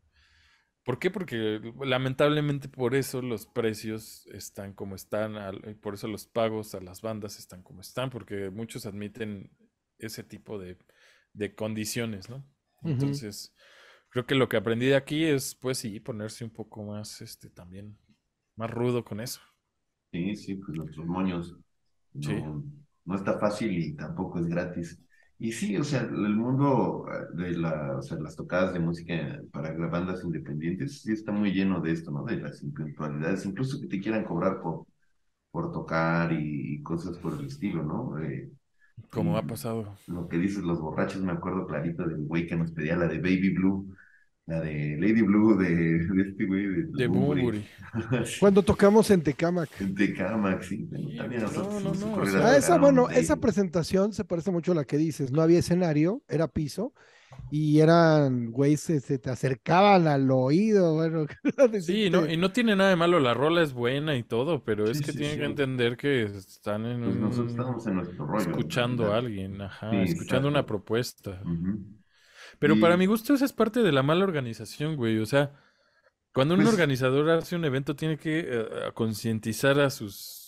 ¿Por qué? Porque mm, lamentablemente por eso los precios están como están, eh, por eso los pagos a las bandas están como están, porque muchos admiten ese tipo de, condiciones, ¿no? Entonces, creo que lo que aprendí de aquí es, pues sí, ponerse un poco más, este, también,
más rudo con eso. Sí, sí, pues los moños. No, no está fácil y tampoco es gratis. Y sí, o sea, el mundo eh, de la, o sea, las tocadas de música para bandas independientes sí está muy lleno de esto, ¿no? De las impuntualidades, incluso que te quieran cobrar por, por tocar y, cosas por el estilo, ¿no? Eh, Como ha pasado. Lo que dices, los borrachos, me acuerdo clarito del güey que nos pedía la de Baby Blue la de Lady Blue, de, este güey. De, de *laughs* Cuando tocamos en Tecamac. En Tecamac, sí. No, no, no. Ah, esa, bueno, esa
presentación se parece mucho a la que dices. No había escenario, era piso y eran, güey, se, te acercaban al oído, bueno. *laughs* sí, no,
y no tiene nada de malo, la rola es buena y todo, pero es que tienen que entender que están pues nuestro rollo. Escuchando a alguien, ajá, escuchando una propuesta. Ajá. Pero para mm. mi gusto esa es parte de la mala organización, güey. O sea, cuando un pues organizador hace un evento tiene que eh, concientizar a sus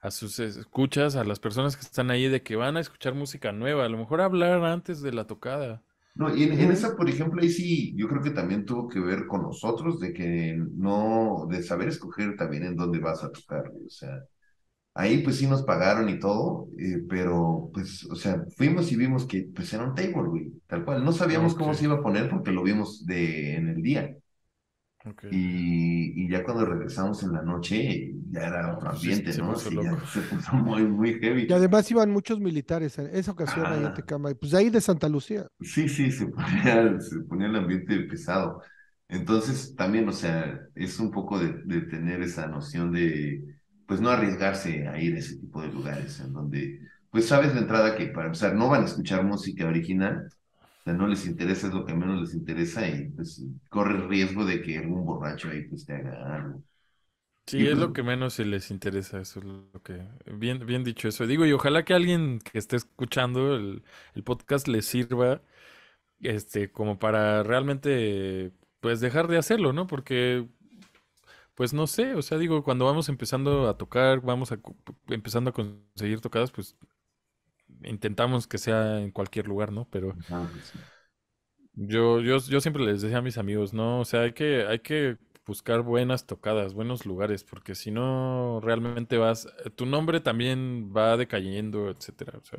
a sus escuchas, a las personas que están ahí de que van a escuchar música nueva, a lo mejor hablar antes de la tocada. No, y en, en, esa, por ejemplo,
ahí sí, yo creo que también tuvo que ver con nosotros, de que no, de saber escoger también en dónde vas a tocar, o sea, Ahí pues sí nos pagaron y todo, eh, pero pues, o sea, fuimos y vimos que pues era un table, güey, tal cual. No sabíamos cómo se iba a poner porque lo vimos de, en el día. Y, y, ya cuando regresamos en la noche, ya era otro pues, ambiente, ¿no? Se, puso muy, muy heavy. Y
además iban muchos militares en esa ocasión ahí en pues de ahí de Santa Lucía.
Sí, sí, se ponía, se ponía el ambiente pesado. Entonces, también, o sea, es un poco de, de tener esa noción de, pues no arriesgarse a ir a ese tipo de lugares en donde, pues sabes de entrada que para empezar no van a escuchar música original, o sea, no les interesa, es lo que menos les interesa y pues corre riesgo de que algún borracho ahí pues te haga algo. Sí, es pues, lo
que menos se les interesa, eso es lo que... Bien, bien dicho eso. Digo, y ojalá que alguien que esté escuchando el, el podcast le sirva este, como para realmente, pues dejar de hacerlo, ¿no? Porque pues no sé, o sea, digo, cuando vamos empezando a tocar, vamos a, empezando a conseguir tocadas, pues intentamos que sea en cualquier lugar, ¿no? Pero pues, yo, yo, yo siempre les decía a mis amigos, ¿no? O sea, hay que, hay que buscar buenas tocadas, buenos lugares, porque si no, realmente vas, eh, tu nombre también va decayendo, etcétera, o sea.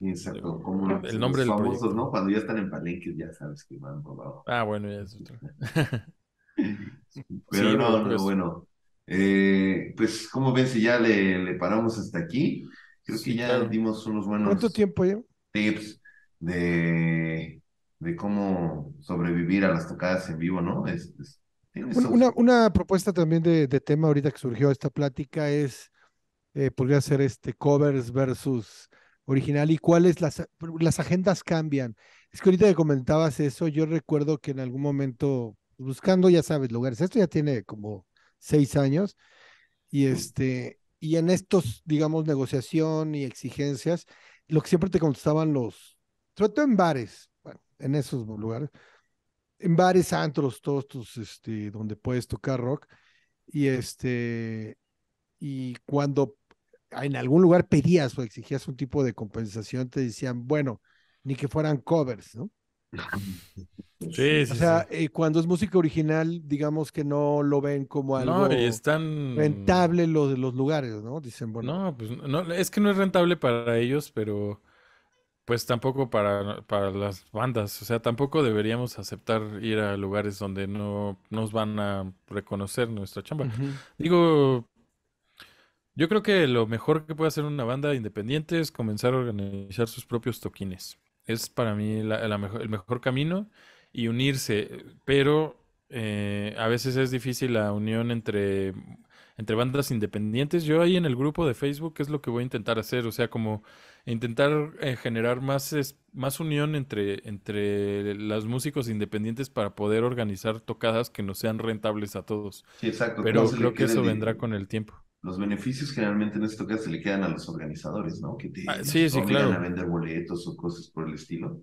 Exacto, como el los famosos, ¿no? Cuando ya están en Palenque, ya sabes que van
Ah, bueno, ya es otro. *laughs* *laughs* Pero no, no, pues. bueno.
Eh, pues, como ven, si ya le, le paramos hasta aquí, creo que ya dimos unos buenos tips de, de cómo sobrevivir a las tocadas en vivo, ¿no? Es,
una, una, propuesta también de, de, tema ahorita que surgió esta plática es, eh, podría ser este covers versus original y cuáles las, las agendas cambian. Es que ahorita que comentabas eso, yo recuerdo que en algún momento buscando, ya sabes, lugares. Esto ya tiene como seis años. Y este, y en estos, digamos, negociación y exigencias, lo que siempre te contestaban los, sobre todo en bares, bueno, en esos lugares, en bares, antros, todos tus, este, donde puedes tocar rock. Y este, y cuando en algún lugar pedías o exigías un tipo de compensación, te decían, bueno, ni que fueran covers, ¿no? *laughs* o sea, eh, cuando es música original, digamos que no lo ven como algo rentable los, los lugares, ¿no? Dicen, bueno. No,
pues no, es que no es rentable para ellos, pero pues tampoco para, para las bandas. O sea, tampoco deberíamos aceptar ir a lugares donde no nos van a reconocer nuestra chamba. Digo, yo creo que lo mejor que puede hacer una banda independiente es comenzar a organizar sus propios toquines es para mí el mejor camino y unirse, pero eh, a veces es difícil la unión entre, entre bandas independientes. Yo ahí en el grupo de Facebook es lo que voy a intentar hacer, o sea, como intentar eh, generar más, más unión entre, entre los músicos independientes para poder organizar tocadas que nos sean rentables a todos. Pero creo que eso vendrá
con el tiempo los beneficios generalmente en esto caso se le quedan a los organizadores, ¿no? Que te ah, obligan a vender boletos o cosas por el estilo.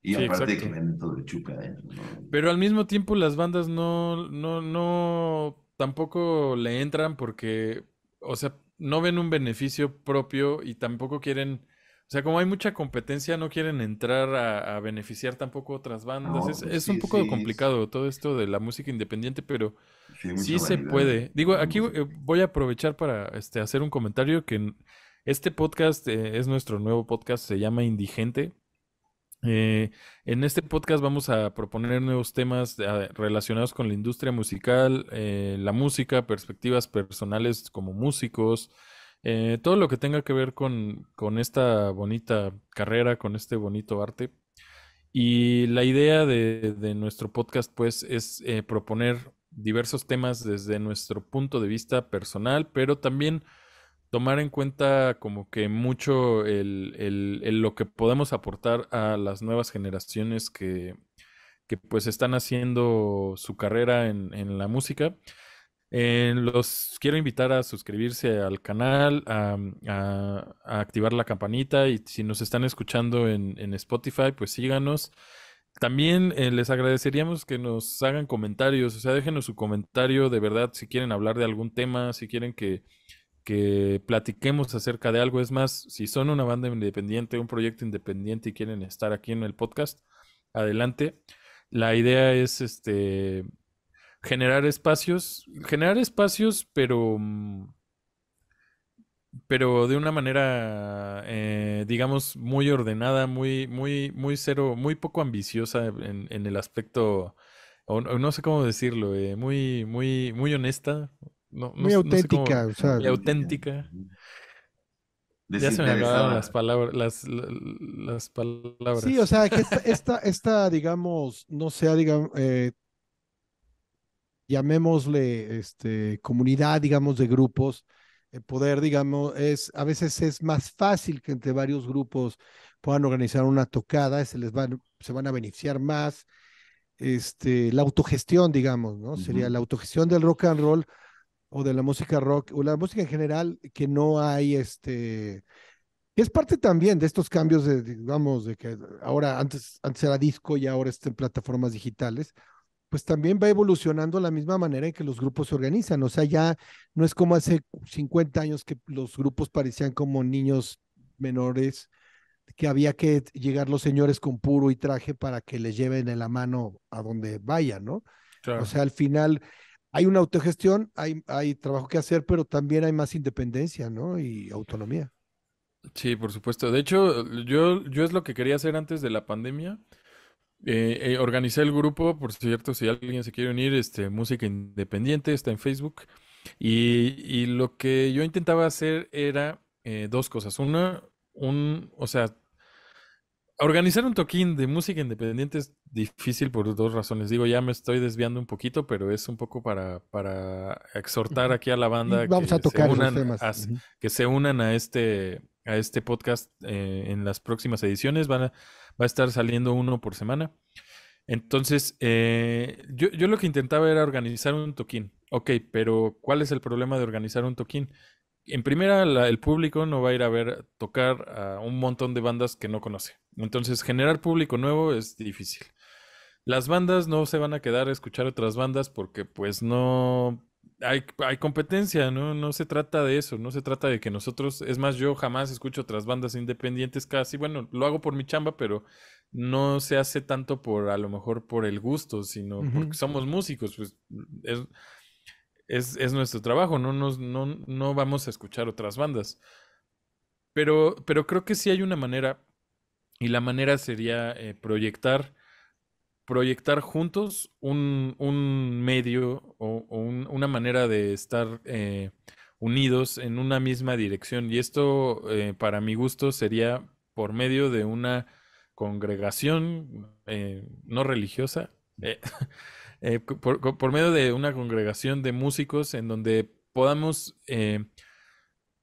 Y aparte que venden todo el chuca, adentro.
Pero al mismo tiempo las bandas no, no, no, tampoco le entran porque, o sea, no ven un beneficio propio y tampoco quieren o sea, como hay mucha competencia, no quieren entrar a, beneficiar tampoco otras bandas. Pues es, un poco complicado todo esto de la música independiente, pero sí, se puede. Digo, aquí eh, voy a aprovechar para este, hacer un comentario que este podcast eh, es nuestro nuevo podcast, se llama Indigente. Eh, en este podcast vamos a proponer nuevos temas relacionados con la industria musical, la música, perspectivas personales como músicos. Eh, todo lo que tenga que ver con, esta bonita carrera, con este bonito arte. Y la idea de, nuestro podcast, pues, es eh, proponer diversos temas desde nuestro punto de vista personal, pero también tomar en cuenta como que mucho lo que podemos aportar a las nuevas generaciones que, pues están haciendo su carrera en la música. Eh, los quiero invitar a suscribirse al canal, mm, a, activar la campanita y si nos están escuchando en, Spotify, pues síganos. También eh, les agradeceríamos que nos hagan comentarios, o sea, déjenos su comentario de verdad si quieren hablar de algún tema, si quieren que, que platiquemos acerca de algo. Es más, si son una banda independiente, un proyecto independiente y quieren estar aquí en el podcast, adelante. La idea es este generar espacios, generar espacios, pero, mm, pero de una manera, eh, digamos, muy ordenada, muy, muy, muy cero, muy poco ambiciosa en, el aspecto, no sé cómo decirlo, eh, muy, muy, muy honesta. muy auténtica, auténtica. Ya se me acabaron las palabras, las, palabras. Sí, o sea, que
esta, esta, digamos, no sea, digamos, eh, llamémosle este, comunidad, digamos, de grupos, el eh, poder, digamos, es a veces es más fácil que entre varios grupos puedan organizar una tocada, se les van, se van a beneficiar más. Este, la autogestión, digamos, ¿no? Sería la autogestión del rock and roll o de la música rock o la música en general que no hay este es parte también de estos cambios de digamos de que ahora antes antes era disco y ahora está en plataformas digitales pues también va evolucionando la misma manera en que los grupos se organizan. O sea, ya no es como hace 50 años que los grupos parecían como niños menores, que había que llegar los señores con puro y traje para que les lleven en la mano a donde vayan, ¿no? O sea, al final hay una autogestión, hay, hay trabajo que hacer, pero también hay más independencia, ¿no? Y autonomía.
Sí, por supuesto. De hecho, yo, yo es lo que quería hacer antes de la pandemia. Eh, eh, organicé el grupo, por cierto, si alguien se quiere unir, este, Música Independiente está en Facebook. Y, lo que yo intentaba hacer era eh, dos cosas. Una, o sea, organizar un toquín de música independiente es difícil por dos razones. Digo, ya me estoy desviando un poquito, pero es un poco para, exhortar aquí a la banda Vamos que, a tocar se unan que se unan a este, a este podcast eh, en las próximas ediciones. Van a va a estar saliendo uno por semana. Entonces, eh, yo, lo que intentaba era organizar un toquín. Ok, pero ¿cuál es el problema de organizar un toquín? En primera, el público no va a ir a ver tocar a un montón de bandas que no conoce. Entonces, generar público nuevo es difícil. Las bandas no se van a quedar a escuchar otras bandas porque pues no hay, competencia, ¿no? No se trata de eso, no se trata de que nosotros, es más, yo jamás escucho otras bandas independientes casi, bueno, lo hago por mi chamba, pero no se hace tanto por, a lo mejor, por el gusto, sino porque somos músicos, pues es, nuestro trabajo, no, Nos, no, vamos a escuchar otras bandas. Pero, pero creo que sí hay una manera, y la manera sería eh, proyectar proyectar juntos un, medio o, una manera de estar eh, unidos en una misma dirección. Y esto, eh, para mi gusto, sería por medio de una congregación eh, no religiosa, *laughs* por, medio de una congregación de músicos en donde podamos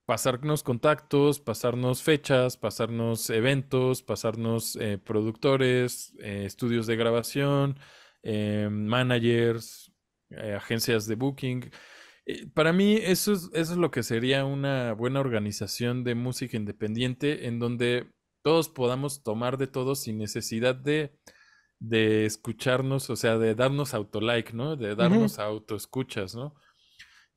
pasarnos contactos, pasarnos fechas, pasarnos eventos, pasarnos eh, productores, eh, estudios de grabación, eh, managers, agencias de booking. Para mí eso es, eso es lo que sería una buena organización de música independiente en donde todos podamos tomar de todo sin necesidad de, escucharnos, o sea, de darnos autolike, ¿no? De darnos auto-escuchas, ¿no?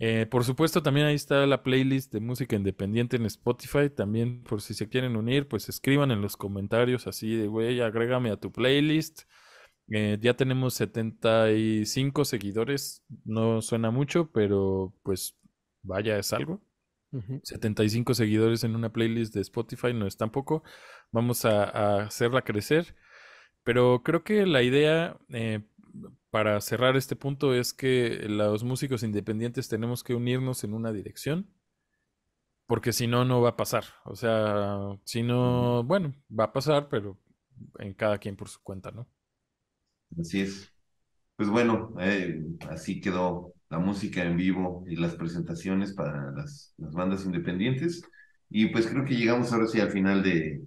Eh, por supuesto, también ahí está la playlist de música independiente en Spotify. También, por si se quieren unir, pues escriban en los comentarios así de, güey, agrégame a tu playlist. Eh, ya tenemos 75 seguidores. No suena mucho, pero pues vaya, es algo. 75 seguidores en una playlist de Spotify no es tampoco. Vamos a, hacerla crecer. Pero creo que la idea, eh, para cerrar este punto es que los músicos independientes tenemos que unirnos en una dirección, porque si no, no va a pasar. O sea, si no, bueno, va a pasar, pero en cada quien por su cuenta, ¿no?
Así es. Pues bueno, eh, así quedó la música en vivo y las presentaciones para las, bandas independientes. Y pues creo que llegamos ahora sí al final de,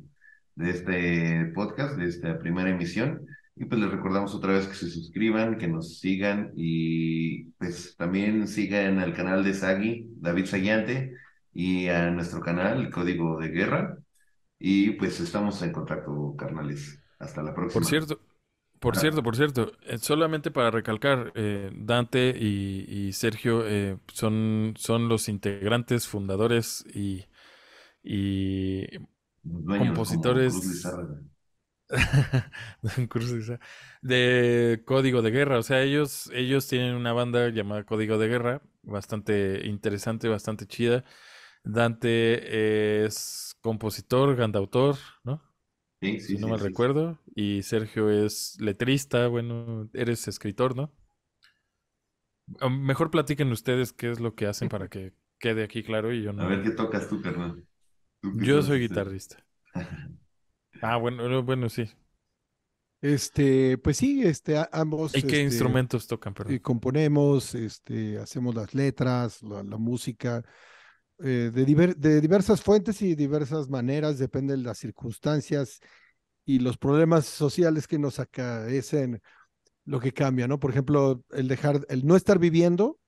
de este podcast, de esta primera emisión. Y pues les recordamos otra vez que se suscriban, que nos sigan y pues también sigan al canal de Sagi, David Saguiante, y a nuestro canal, Código de Guerra. Y pues estamos en contacto, carnales. Hasta la próxima. Por
cierto, por cierto, por cierto, eh, solamente para recalcar, eh, Dante y, Sergio eh, son, son los integrantes, fundadores y, y compositores. *laughs* de Código de Guerra. O sea, ellos, ellos tienen una banda llamada Código de Guerra, bastante interesante, bastante chida. Dante es compositor, gandautor ¿no? Sí, sí, si no me recuerdo. Y Sergio es letrista, bueno, eres escritor, ¿no? Mejor platiquen ustedes qué es lo que hacen para que quede aquí claro y yo *laughs* no. A ver qué tocas tú, carnal. yo soy guitarrista. *laughs* Ah, bueno, eh, bueno, sí.
Este, pues sí, este, ambos. ¿Y qué este, instrumentos tocan, eh, perdón? Y componemos, este, hacemos las letras, la, música, eh, de, de diversas fuentes y diversas maneras, depende de las circunstancias y los problemas sociales que nos acaecen lo que cambia, ¿no? Por ejemplo, el dejar, el no estar viviendo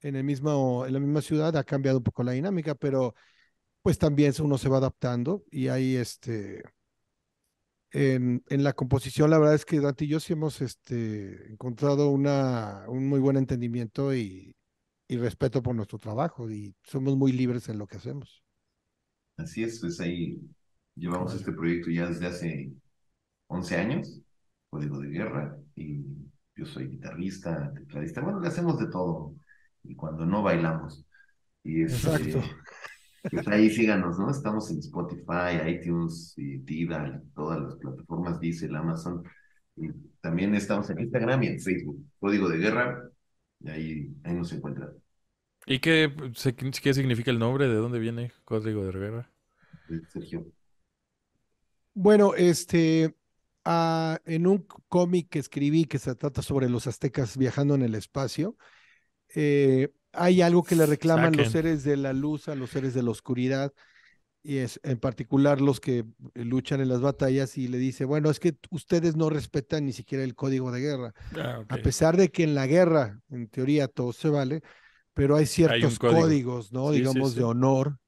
en el mismo, en la misma ciudad ha cambiado un poco la dinámica, pero pues también uno se va adaptando y ahí, este, en, la composición, la verdad es que Dante y yo sí hemos este, encontrado un muy buen entendimiento y, respeto por nuestro trabajo y somos muy libres en lo que hacemos.
Así es, pues ahí llevamos este proyecto ya desde hace 11 años, Código de Guerra, y yo soy guitarrista, tecladista, bueno, le hacemos de todo, y cuando no bailamos. Y este, Exacto. Pues ahí síganos, ¿no? Estamos en Spotify, iTunes, y Tidal, todas las plataformas, dice el Amazon. Y también estamos en Instagram y en Facebook. Código de guerra, y ahí, ahí nos encuentran.
¿Y qué, qué significa el nombre? ¿De dónde viene Código de guerra? Sergio.
Bueno, este, ah, en un cómic que escribí que se trata sobre los aztecas viajando en el espacio, eh, hay algo que le reclaman los seres de la luz a los seres de la oscuridad, y es en particular los que eh, luchan en las batallas, y le dice, bueno, es que ustedes no respetan ni siquiera el código de guerra. Ah, a pesar de que en la guerra, en teoría, todo se vale, pero hay ciertos códigos, ¿no? Digamos de honor.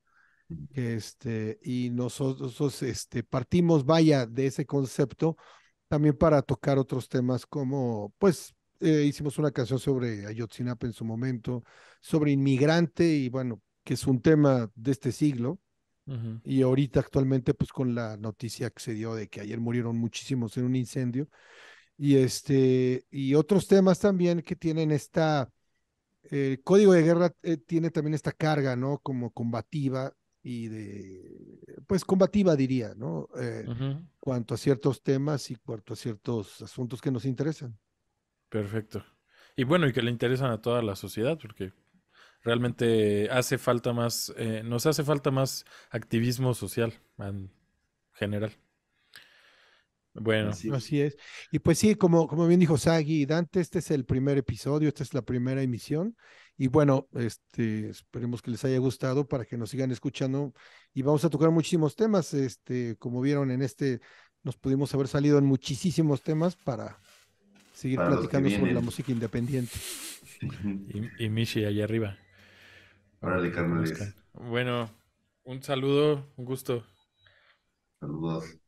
este, y nosotros este, partimos, vaya, de ese concepto también para tocar otros temas como, pues, eh, hicimos una canción sobre Ayotzinapa en su momento, sobre inmigrante y bueno, que es un tema de este siglo. Y ahorita actualmente pues con la noticia que se dio de que ayer murieron muchísimos en un incendio y este y otros temas también que tienen esta el eh, código de guerra eh, tiene también esta carga, ¿no? Como combativa y de, pues combativa diría, ¿no? Cuanto a ciertos temas y cuanto a ciertos asuntos que nos interesan. Perfecto.
Y bueno, y que le interesan a toda la sociedad, porque realmente hace falta más, eh, nos hace falta más activismo social en general. Bueno, así
es. Y pues sí, como, como bien dijo Sagi y Dante, este es el primer episodio, esta es la primera emisión. Y bueno, este, esperemos que les haya gustado para que nos sigan escuchando. Y vamos a tocar muchísimos temas. Este, como vieron en este, nos pudimos haber salido en muchísimos temas para, seguir platicando sobre la música independiente.
y, y, Mishi allá arriba. Órale, carnales. Bueno, un saludo, un gusto. Saludos.